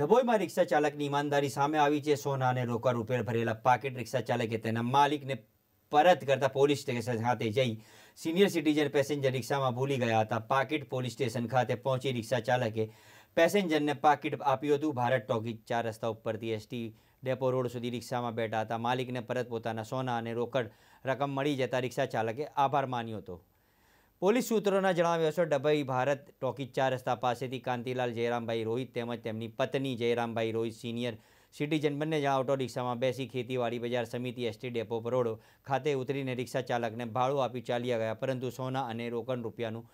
ડભોઈમાં રિક્ષા ચાલકની ઈમાનદારી સામે આવી છે સોના અને રોકડ રૂપિયા ભરેલા પાકેટ રિક્ષા ચાલકે તેના માલિકને પરત કરતા પોલીસ સ્ટેશન ખાતે જઈ સિનિયર સિટીઝન પેસેન્જર રિક્ષામાં ભૂલી ગયા હતા પાકેટ પોલીસ સ્ટેશન ખાતે પહોંચી રિક્ષા ચાલકે પેસેન્જરને પાકીટ આપ્યું હતું ભારત ટોકી ચાર રસ્તા ઉપરથી એસટી ડેપો રોડ સુધી રિક્ષામાં બેઠા હતા માલિકને પરત પોતાના સોના અને રોકડ રકમ મળી જતા રિક્ષા ચાલકે આભાર માન્યો હતો પોલીસ સૂત્રોના જણાવ્યા છે ડભઈ ભારત ટોકીજ ચાર રસ્તા પાસેથી કાંતિલાલ જયરામભાઈ રોહિત તેમજ તેમની પત્ની જયરામભાઈ રોહિત સિનિયર સિટીઝન બંને જણા ઓટો રિક્ષામાં બેસી ખેતીવાડી બજાર સમિતિ એસટી ડેપો બરોડો ખાતે ઉતરીને રિક્ષા ચાલકને ભાડું આપી ચાલ્યા ગયા પરંતુ સોના અને રોકડ રૂપિયાનું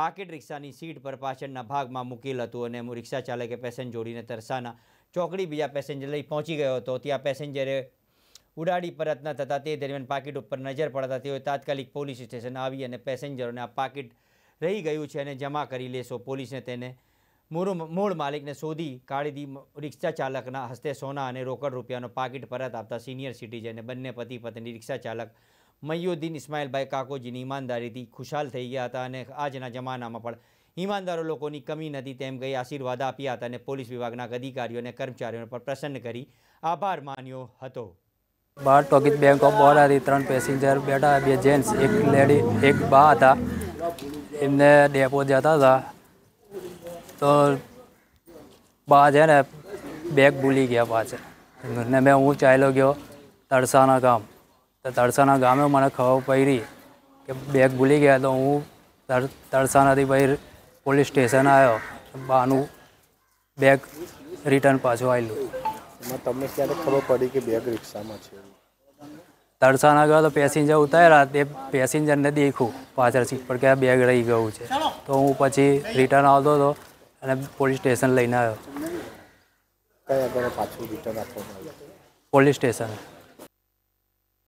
પાકેટ રિક્ષાની સીટ પર પાછળના ભાગમાં મૂકેલ હતું અને રિક્ષા ચાલકે પેસેન્જર જોડીને તરસાના ચોકડી બીજા પેસેન્જર લઈ પહોંચી ગયો હતો ત્યાં પેસેન્જરે ઉડાડી પરતના થતાં તે દરમિયાન પાકીટ ઉપર નજર પડતા તેઓએ તાત્કાલિક પોલીસ સ્ટેશન આવી અને પેસેન્જરોને આ પાકીટ રહી ગયું છે અને જમા કરી લેશો પોલીસને તેને મૂળ માલિકને શોધી કાઢી દી રિક્ષા ચાલકના હસ્તે સોના અને રોકડ રૂપિયાનો પાકીટ પરત આપતા સિનિયર સિટીઝને બંને પતિ પત્ની રિક્ષા ચાલક મયુદ્દીન ઇસ્માઇલભાઈ કાકોજીની ઈમાનદારીથી ખુશાલ થઈ ગયા હતા અને આજના જમાનામાં પણ ઈમાનદારો લોકોની કમી નથી તેમ કહી આશીર્વાદ આપ્યા હતા અને પોલીસ વિભાગના અધિકારીઓ અને કર્મચારીઓને પણ પ્રસન્ન કરી આભાર માન્યો હતો બહાર ટોકીજ બેંક ઓફ બરોડાથી ત્રણ પેસેન્જર બેઠા બે જેન્ટ્સ એક લેડી એક બા હતા એમને ડેપો જતા હતા તો બા છે ને બેગ ભૂલી ગયા પાછળ ને મેં હું ચાલ્યો ગયો તડસાના ગામ તો તળસાના ગામે મને ખબર પડી કે બેગ ભૂલી ગયા તો હું તડસાનાથી પછી પોલીસ સ્ટેશન આવ્યો બાનું બેગ રિટર્ન પાછું આવેલું માં તમને ક્યારે ખબર પડી કે બેગ રિક્ષામાં છે તરસાણા ગયા તો પેસેન્જર ઉતાર્યા તે પેસેન્જરને દેખ્યું પાછળ સીટ પર કે બેગ રહી ગયું છે તો હું પછી રિટર્ન આવતો હતો અને પોલીસ સ્ટેશન લઈને આવ્યો કયા આગળ પાછું રિટર્ન આપવામાં પોલીસ સ્ટેશન